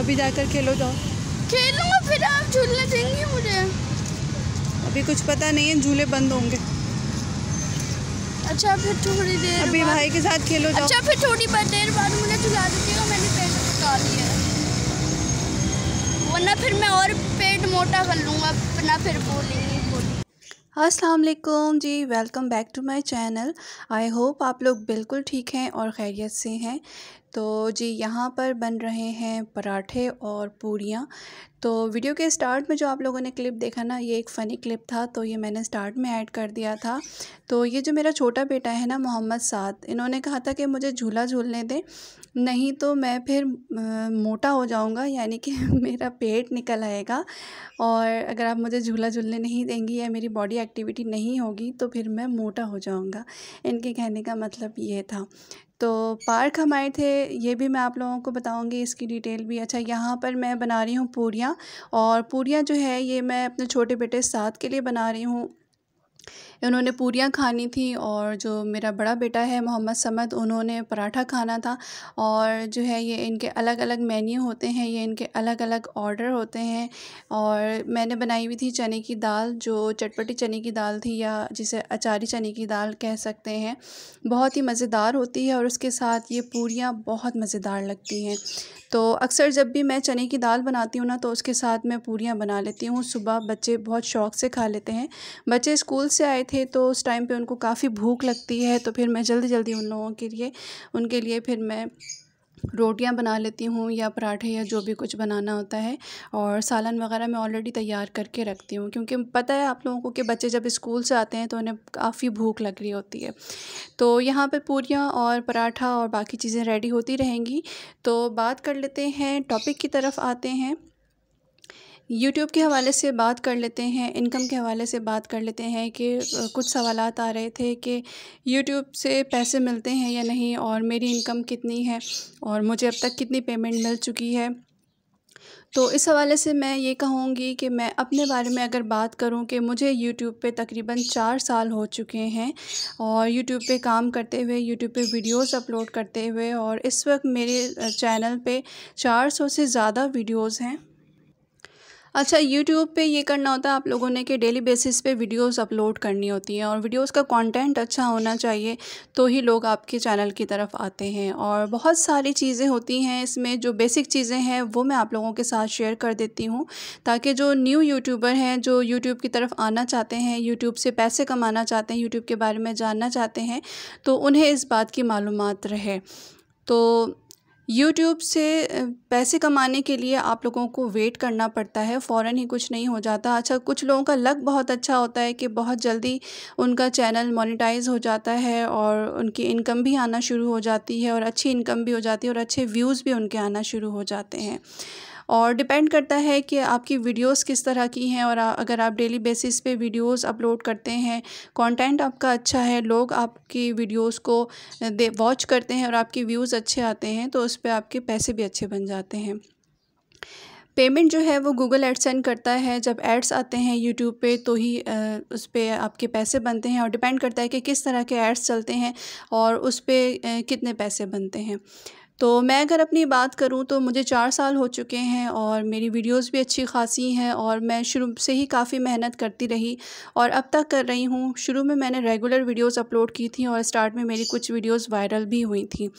अभी जाकर खेलो जाओ खेलूंगा फिर आप झूलने देंगे मुझे अभी कुछ पता नहीं है झूले बंद होंगे अच्छा फिर थोड़ी देर अभी भाई के साथ खेलो जाओ अच्छा फिर थोड़ी देर बाद मुझे झुला दीजिएगा मैंने पेट उठा लिया वरना फिर मैं और पेट मोटा कर लूँगा अपना फिर बोलेंगे असलम जी welcome back to my channel I hope आप लोग बिल्कुल ठीक हैं और खैरियत से हैं तो जी यहाँ पर बन रहे हैं पराठे और पूरियाँ तो वीडियो के स्टार्ट में जो आप लोगों ने क्लिप देखा ना ये एक फ़नी क्लिप था तो ये मैंने स्टार्ट में ऐड कर दिया था तो ये जो मेरा छोटा बेटा है ना मोहम्मद साद इन्होंने कहा था कि मुझे झूला झूलने दें नहीं तो मैं फिर मोटा हो जाऊँगा यानी कि मेरा पेट निकल आएगा और अगर आप मुझे झूला झूलने नहीं देंगी या मेरी बॉडी एक्टिविटी नहीं होगी तो फिर मैं मोटा हो जाऊँगा इनके कहने का मतलब ये था तो पार्क हमारे थे ये भी मैं आप लोगों को बताऊंगी इसकी डिटेल भी अच्छा यहाँ पर मैं बना रही हूँ पूरियाँ और पूरियाँ जो है ये मैं अपने छोटे बेटे साथ के लिए बना रही हूँ इन्होंने पूरियाँ खानी थी और जो मेरा बड़ा बेटा है मोहम्मद समद उन्होंने पराठा खाना था और जो है ये इनके अलग अलग मेन्यू होते हैं ये इनके अलग अलग ऑर्डर होते हैं और मैंने बनाई हुई थी चने की दाल जो चटपटी चने की दाल थी या जिसे अचारी चने की दाल कह सकते हैं बहुत ही मज़ेदार होती है और उसके साथ ये पूरियाँ बहुत मज़ेदार लगती हैं तो अक्सर जब भी मैं चने की दाल बनाती हूँ ना तो उसके साथ मैं पूरियाँ बना लेती हूँ सुबह बच्चे बहुत शौक से खा लेते हैं बच्चे स्कूल से आए थे तो उस टाइम पे उनको काफ़ी भूख लगती है तो फिर मैं जल्दी जल्दी उन लोगों के लिए उनके लिए फिर मैं रोटियां बना लेती हूँ या पराठे या जो भी कुछ बनाना होता है और सालन वगैरह मैं ऑलरेडी तैयार करके रखती हूँ क्योंकि पता है आप लोगों को कि बच्चे जब स्कूल से आते हैं तो उन्हें काफ़ी भूख लग रही होती है तो यहाँ पर पूरियाँ और पराठा और बाकी चीज़ें रेडी होती रहेंगी तो बात कर लेते हैं टॉपिक की तरफ आते हैं यूट्यूब के हवाले से बात कर लेते हैं इनकम के हवाले से बात कर लेते हैं कि कुछ सवाल आ रहे थे कि यूट्यूब से पैसे मिलते हैं या नहीं और मेरी इनकम कितनी है और मुझे अब तक कितनी पेमेंट मिल चुकी है तो इस हवाले से मैं ये कहूँगी कि मैं अपने बारे में अगर बात करूँ कि मुझे यूट्यूब पे तकरीबन चार साल हो चुके हैं और यूट्यूब पे काम करते हुए यूट्यूब पे वीडियोस अपलोड करते हुए और इस वक्त मेरे चैनल पे 400 से ज़्यादा वीडियोस हैं अच्छा यूट्यूब पे ये करना होता है आप लोगों ने कि डेली बेसिस पे वीडियोस अपलोड करनी होती हैं और वीडियोस का कंटेंट अच्छा होना चाहिए तो ही लोग आपके चैनल की तरफ आते हैं और बहुत सारी चीज़ें होती हैं इसमें जो बेसिक चीज़ें हैं वो मैं आप लोगों के साथ शेयर कर देती हूँ ताकि जो न्यू यूट्यूबर हैं जो यूट्यूब की तरफ आना चाहते हैं यूट्यूब से पैसे कमाना चाहते हैं यूट्यूब के बारे में जानना चाहते हैं तो उन्हें इस बात की मालूम रहे तो यूट्यूब से पैसे कमाने के लिए आप लोगों को वेट करना पड़ता है फ़ौर ही कुछ नहीं हो जाता अच्छा कुछ लोगों का लक बहुत अच्छा होता है कि बहुत जल्दी उनका चैनल मोनिटाइज हो जाता है और उनकी इनकम भी आना शुरू हो जाती है और अच्छी इनकम भी हो जाती है और अच्छे व्यूज़ भी उनके आना शुरू हो जाते हैं और डिपेंड करता है कि आपकी वीडियोस किस तरह की हैं और अगर आप डेली बेसिस पे वीडियोस अपलोड करते हैं कंटेंट आपका अच्छा है लोग आपकी वीडियोस को दे वॉच करते हैं और आपकी व्यूज़ अच्छे आते हैं तो उस पर आपके पैसे भी अच्छे बन जाते हैं पेमेंट जो है वो गूगल सेंड करता है जब एड्स आते हैं यूट्यूब पे तो ही उस पर आपके पैसे बनते हैं और डिपेंड करता है कि किस तरह के एड्स चलते हैं और उस पर कितने पैसे बनते हैं तो मैं अगर अपनी बात करूँ तो मुझे चार साल हो चुके हैं और मेरी वीडियोस भी अच्छी खासी हैं और मैं शुरू से ही काफ़ी मेहनत करती रही और अब तक कर रही हूँ शुरू में मैंने रेगुलर वीडियोस अपलोड की थी और स्टार्ट में मेरी कुछ वीडियोस वायरल भी हुई थी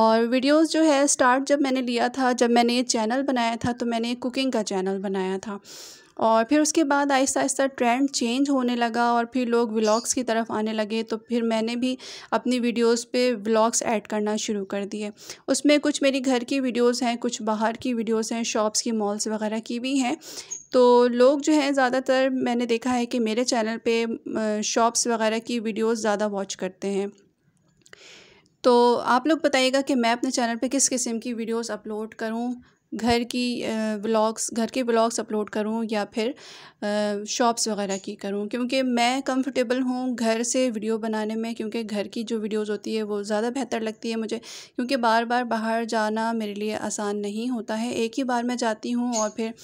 और वीडियोस जो है स्टार्ट जब मैंने लिया था जब मैंने ये चैनल बनाया था तो मैंने कुकिंग का चैनल बनाया था और फिर उसके बाद आहिस्ता आहिस्ता ट्रेंड चेंज होने लगा और फिर लोग व्लॉग्स की तरफ आने लगे तो फिर मैंने भी अपनी वीडियोस पे व्लॉग्स ऐड करना शुरू कर दिए उसमें कुछ मेरी घर की वीडियोस हैं कुछ बाहर की वीडियोस हैं शॉप्स की मॉल्स वगैरह की भी हैं तो लोग जो हैं ज़्यादातर मैंने देखा है कि मेरे चैनल पर शॉप्स वगैरह की वीडियोज़ ज़्यादा वॉच करते हैं तो आप लोग बताइएगा कि मैं अपने चैनल पर किस किस्म की वीडियोज़ अपलोड करूँ घर की ब्लॉग्स घर के ब्लॉग्स अपलोड करूं या फिर शॉप्स वगैरह की करूं क्योंकि मैं कंफर्टेबल हूं घर से वीडियो बनाने में क्योंकि घर की जो वीडियोस होती है वो ज़्यादा बेहतर लगती है मुझे क्योंकि बार बार बाहर जाना मेरे लिए आसान नहीं होता है एक ही बार मैं जाती हूँ और फिर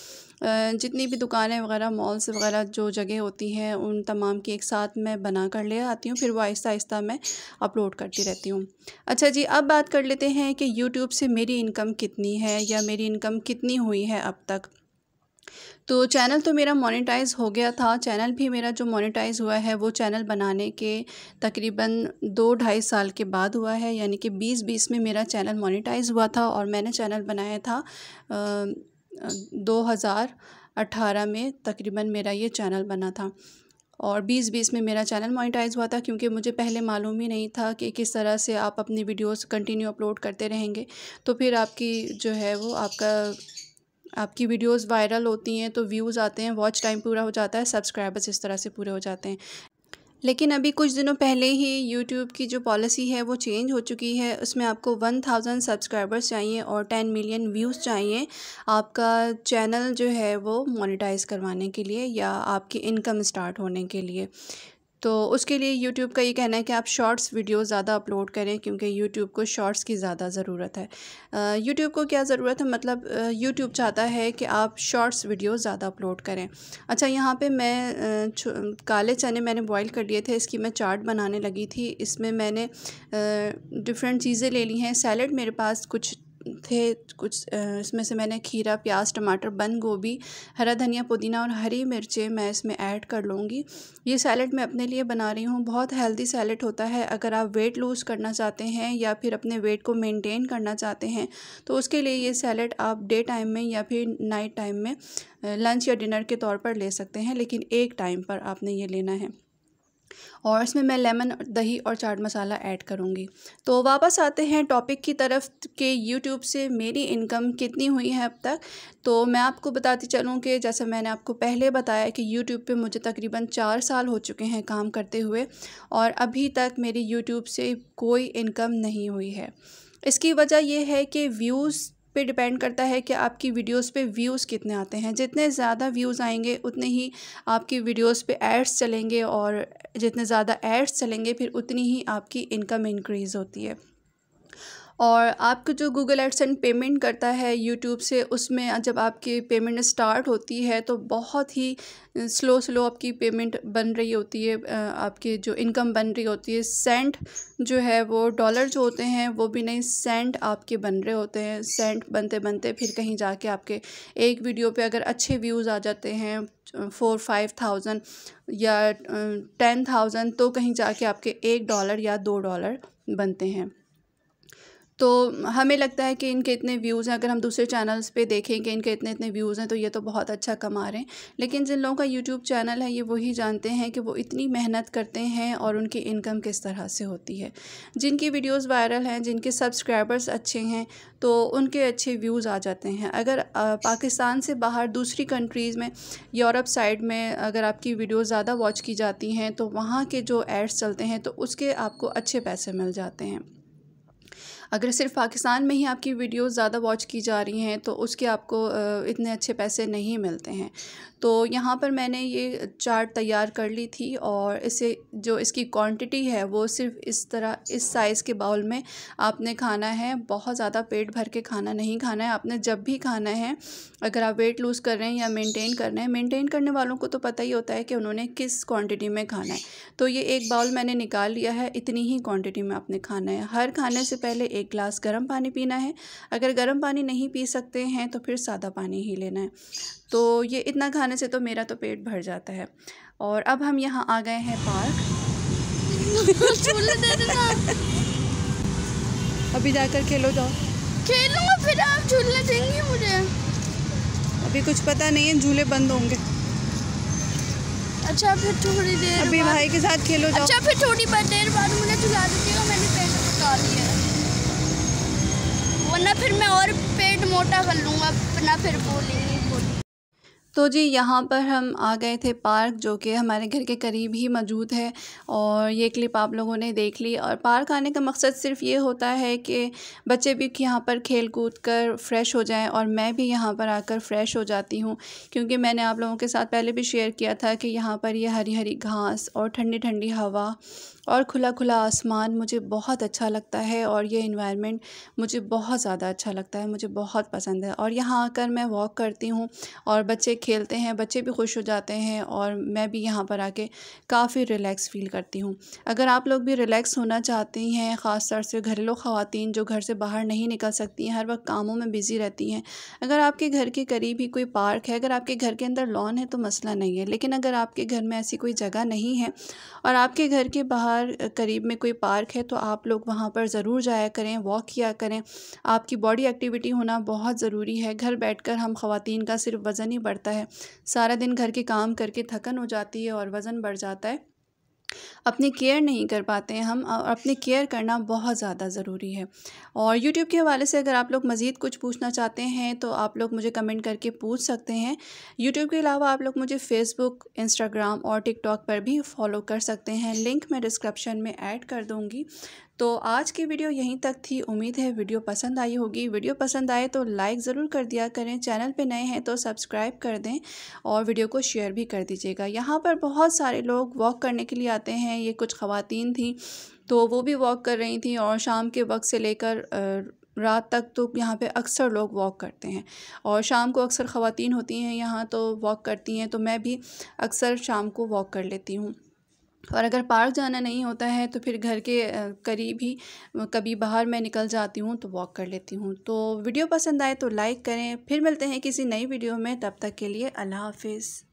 जितनी भी दुकानें वगैरह मॉल्स वगैरह जो जगह होती हैं उन तमाम की एक साथ मैं बना कर ले आती हूँ फिर वो आहिस्ता आहिस्ता मैं अपलोड करती रहती हूँ अच्छा जी अब बात कर लेते हैं कि यूट्यूब से मेरी इनकम कितनी है या मेरी इनकम कितनी हुई है अब तक तो चैनल तो मेरा मोनेटाइज हो गया था चैनल भी मेरा जो मोनेटाइज हुआ है वो चैनल बनाने के तकरीबन दो ढाई साल के बाद हुआ है यानी कि बीस बीस में मेरा चैनल मोनेटाइज हुआ था और मैंने चैनल बनाया था आ, 2018 में तकरीबन मेरा ये चैनल बना था और 2020 में मेरा चैनल मोनिटाइज हुआ था क्योंकि मुझे पहले मालूम ही नहीं था कि किस तरह से आप अपनी वीडियोस कंटिन्यू अपलोड करते रहेंगे तो फिर आपकी जो है वो आपका आपकी वीडियोस वायरल होती हैं तो व्यूज़ आते हैं वॉच टाइम पूरा हो जाता है सब्सक्राइबर्स इस तरह से पूरे हो जाते हैं लेकिन अभी कुछ दिनों पहले ही YouTube की जो पॉलिसी है वो चेंज हो चुकी है उसमें आपको 1000 सब्सक्राइबर्स चाहिए और 10 मिलियन व्यूज़ चाहिए आपका चैनल जो है वो मोनेटाइज करवाने के लिए या आपकी इनकम स्टार्ट होने के लिए तो उसके लिए यूट्यूब का ये कहना है कि आप शॉर्ट्स वीडियो ज़्यादा अपलोड करें क्योंकि यूट्यूब को शॉर्ट्स की ज़्यादा ज़रूरत है यूट्यूब को क्या ज़रूरत है मतलब यूट्यूब चाहता है कि आप शॉर्ट्स वीडियो ज़्यादा अपलोड करें अच्छा यहाँ पे मैं काले चने मैंने बॉईल कर लिए थे इसकी मैं चाट बनाने लगी थी इसमें मैंने डिफरेंट चीज़ें ले ली हैं सैलड मेरे पास कुछ थे कुछ इसमें से मैंने खीरा प्याज टमाटर बंद गोभी हरा धनिया पुदीना और हरी मिर्चें मैं इसमें ऐड कर लूँगी ये सैलड मैं अपने लिए बना रही हूँ बहुत हेल्दी सैलड होता है अगर आप वेट लूज़ करना चाहते हैं या फिर अपने वेट को मेनटेन करना चाहते हैं तो उसके लिए ये सैलड आप डे टाइम में या फिर नाइट टाइम में लंच या डिनर के तौर पर ले सकते हैं लेकिन एक टाइम पर आपने ये लेना है और इसमें मैं लेमन दही और चाट मसाला ऐड करूँगी तो वापस आते हैं टॉपिक की तरफ के यूट्यूब से मेरी इनकम कितनी हुई है अब तक तो मैं आपको बताती चलूँ कि जैसे मैंने आपको पहले बताया कि यूट्यूब पे मुझे तकरीबन चार साल हो चुके हैं काम करते हुए और अभी तक मेरी यूट्यूब से कोई इनकम नहीं हुई है इसकी वजह यह है कि व्यूज़ पे डिपेंड करता है कि आपकी वीडियोस पे व्यूज़ कितने आते हैं जितने ज़्यादा व्यूज़ आएंगे उतने ही आपकी वीडियोस पे एड्स चलेंगे और जितने ज़्यादा एड्स चलेंगे फिर उतनी ही आपकी इनकम इंक्रीज़ होती है और आपको जो गूगल एडसेंट पेमेंट करता है यूट्यूब से उसमें जब आपकी पेमेंट स्टार्ट होती है तो बहुत ही स्लो स्लो आपकी पेमेंट बन रही होती है आपकी जो इनकम बन रही होती है सेंट जो है वो डॉलर जो होते हैं वो भी नहीं सेंट आपके बन रहे होते हैं सेंट बनते बनते फिर कहीं जाके आपके एक वीडियो पे अगर अच्छे व्यूज़ आ जाते हैं फोर फाइव थाउजेंड या टेन थाउजेंड तो कहीं जाके आपके एक डॉलर या दो डॉलर बनते हैं तो हमें लगता है कि इनके इतने व्यूज़ हैं अगर हम दूसरे चैनल्स पे देखें कि इनके इतने इतने व्यूज़ हैं तो ये तो बहुत अच्छा कमा रहे हैं लेकिन जिन लोगों का यूट्यूब चैनल है ये वही जानते हैं कि वो इतनी मेहनत करते हैं और उनकी इनकम किस तरह से होती है जिनकी वीडियोस वायरल हैं जिनके सब्सक्राइबर्स अच्छे हैं तो उनके अच्छे व्यूज़ आ जाते हैं अगर पाकिस्तान से बाहर दूसरी कंट्रीज़ में यूरोप साइड में अगर आपकी वीडियो ज़्यादा वॉच की जाती हैं तो वहाँ के जो एड्स चलते हैं तो उसके आपको अच्छे पैसे मिल जाते हैं अगर सिर्फ पाकिस्तान में ही आपकी वीडियो ज़्यादा वॉच की जा रही हैं तो उसके आपको इतने अच्छे पैसे नहीं मिलते हैं तो यहाँ पर मैंने ये चार्ट तैयार कर ली थी और इसे जो इसकी क्वांटिटी है वो सिर्फ इस तरह इस साइज़ के बाउल में आपने खाना है बहुत ज़्यादा पेट भर के खाना नहीं खाना है आपने जब भी खाना है अगर आप वेट लूज़ कर रहे हैं या मेंटेन कर रहे हैं मेंटेन करने वालों को तो पता ही होता है कि उन्होंने किस क्वान्टिटी में खाना है तो ये एक बाउल मैंने निकाल लिया है इतनी ही क्वान्टिटी में आपने खाना है हर खाने से पहले एक गिलास गर्म पानी पीना है अगर गर्म पानी नहीं पी सकते हैं तो फिर सादा पानी ही लेना है तो ये इतना खाने से तो मेरा तो पेट भर जाता है और अब हम यहाँ आ गए हैं पार्क अभी जाकर खेलो जाओ खेलूंगा फिर आप झूलने देंगे मुझे अभी कुछ पता नहीं है झूले बंद होंगे अच्छा फिर थोड़ी देर अभी भाई के साथ खेलो जाओ अच्छा फिर थोड़ी देर बाद मुझे झुला दीजिएगा मैंने पेट पका लिया है वरना फिर मैं और पेट मोटा कर लूँगा वरना फिर बोलेंगे तो जी यहाँ पर हम आ गए थे पार्क जो कि हमारे घर के करीब ही मौजूद है और ये क्लिप आप लोगों ने देख ली और पार्क आने का मकसद सिर्फ ये होता है कि बच्चे भी यहाँ पर खेल कूद कर फ्रेश हो जाएं और मैं भी यहाँ पर आकर फ़्रेश हो जाती हूँ क्योंकि मैंने आप लोगों के साथ पहले भी शेयर किया था कि यहाँ पर ये यह हरी हरी घास और ठंडी ठंडी हवा और खुला खुला आसमान मुझे बहुत अच्छा लगता है और ये इन्वायरमेंट मुझे बहुत ज़्यादा अच्छा लगता है मुझे बहुत पसंद है और यहाँ आकर मैं वॉक करती हूँ और बच्चे खेलते हैं बच्चे भी खुश हो जाते हैं और मैं भी यहाँ पर आके काफ़ी रिलैक्स फील करती हूँ अगर आप लोग भी रिलैक्स होना चाहती हैं ख़ास तौर से घरेलू ख़वान जो घर से बाहर नहीं निकल सकती हैं हर वक्त कामों में बिज़ी रहती हैं अगर आपके घर के करीब ही कोई पार्क है अगर आपके घर के अंदर लॉन है तो मसला नहीं है लेकिन अगर आपके घर में ऐसी कोई जगह नहीं है और आपके घर के बाहर बाहर करीब में कोई पार्क है तो आप लोग वहाँ पर ज़रूर जाया करें वॉक किया करें आपकी बॉडी एक्टिविटी होना बहुत ज़रूरी है घर बैठकर हम खातन का सिर्फ वज़न ही बढ़ता है सारा दिन घर के काम करके थकन हो जाती है और वज़न बढ़ जाता है अपनी केयर नहीं कर पाते हैं हम अपनी केयर करना बहुत ज़्यादा ज़रूरी है और यूट्यूब के हवाले से अगर आप लोग मज़ीद कुछ पूछना चाहते हैं तो आप लोग मुझे कमेंट करके पूछ सकते हैं यूट्यूब के अलावा आप लोग मुझे फ़ेसबुक इंस्टाग्राम और टिकटॉक पर भी फॉलो कर सकते हैं लिंक मैं डिस्क्रिप्शन में ऐड कर दूँगी तो आज की वीडियो यहीं तक थी उम्मीद है वीडियो पसंद आई होगी वीडियो पसंद आए तो लाइक ज़रूर कर दिया करें चैनल पे नए हैं तो सब्सक्राइब कर दें और वीडियो को शेयर भी कर दीजिएगा यहाँ पर बहुत सारे लोग वॉक करने के लिए आते हैं ये कुछ ख़वातीन थी तो वो भी वॉक कर रही थी और शाम के वक्त से लेकर रात तक तो यहाँ पे अक्सर लोग वॉक करते हैं और शाम को अक्सर ख़वातीन होती हैं यहाँ तो वॉक करती हैं तो मैं भी अक्सर शाम को वॉक कर लेती हूँ और अगर पार्क जाना नहीं होता है तो फिर घर के करीब ही कभी बाहर मैं निकल जाती हूँ तो वॉक कर लेती हूँ तो वीडियो पसंद आए तो लाइक करें फिर मिलते हैं किसी नई वीडियो में तब तक के लिए अल्लाह हाफिज़